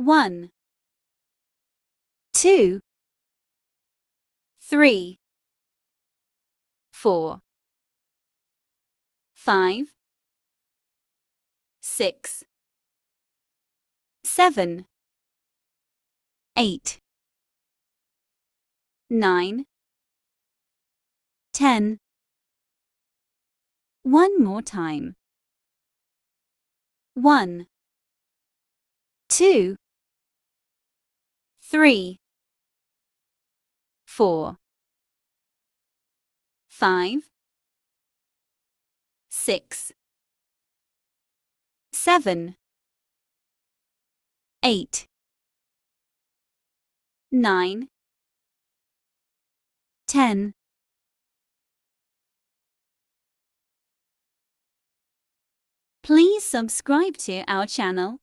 One, two, three, four, five, six, seven, eight, nine, ten. One more time. One, two, three, four, five, six, seven, eight, nine, ten. Please subscribe to our channel.